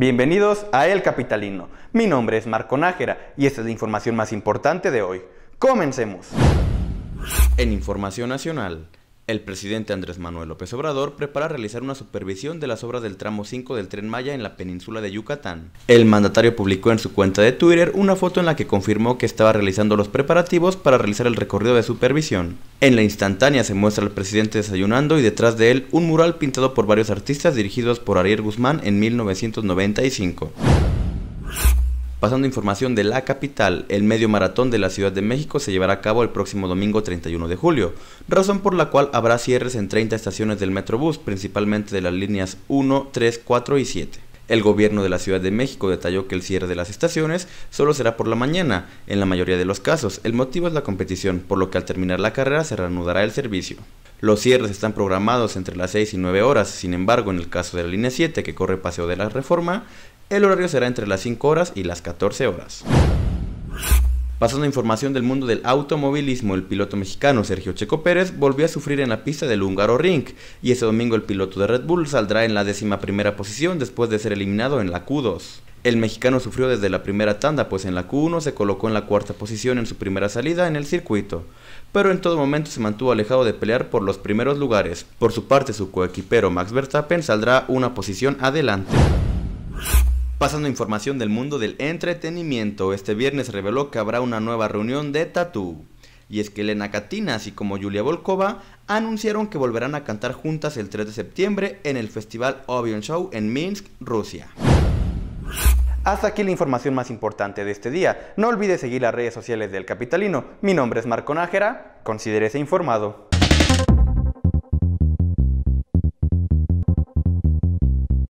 Bienvenidos a El Capitalino. Mi nombre es Marco Nájera y esta es la información más importante de hoy. Comencemos. En Información Nacional, el presidente Andrés Manuel López Obrador prepara realizar una supervisión de las obras del tramo 5 del tren Maya en la península de Yucatán. El mandatario publicó en su cuenta de Twitter una foto en la que confirmó que estaba realizando los preparativos para realizar el recorrido de supervisión. En la instantánea se muestra al presidente desayunando y detrás de él un mural pintado por varios artistas dirigidos por Ariel Guzmán en 1995. Pasando información de la capital, el medio maratón de la Ciudad de México se llevará a cabo el próximo domingo 31 de julio, razón por la cual habrá cierres en 30 estaciones del Metrobús, principalmente de las líneas 1, 3, 4 y 7. El gobierno de la Ciudad de México detalló que el cierre de las estaciones solo será por la mañana, en la mayoría de los casos. El motivo es la competición, por lo que al terminar la carrera se reanudará el servicio. Los cierres están programados entre las 6 y 9 horas, sin embargo, en el caso de la línea 7 que corre paseo de la reforma, el horario será entre las 5 horas y las 14 horas. Pasando a información del mundo del automovilismo, el piloto mexicano Sergio Checo Pérez volvió a sufrir en la pista del húngaro Ring y ese domingo el piloto de Red Bull saldrá en la décima primera posición después de ser eliminado en la Q2. El mexicano sufrió desde la primera tanda, pues en la Q1 se colocó en la cuarta posición en su primera salida en el circuito, pero en todo momento se mantuvo alejado de pelear por los primeros lugares. Por su parte, su coequipero Max Verstappen saldrá una posición adelante. Pasando información del mundo del entretenimiento, este viernes reveló que habrá una nueva reunión de tatú Y es que Elena Katina, así como Julia Volkova, anunciaron que volverán a cantar juntas el 3 de septiembre en el Festival Obion Show en Minsk, Rusia. Hasta aquí la información más importante de este día. No olvides seguir las redes sociales del Capitalino. Mi nombre es Marco Nájera. Considérese informado.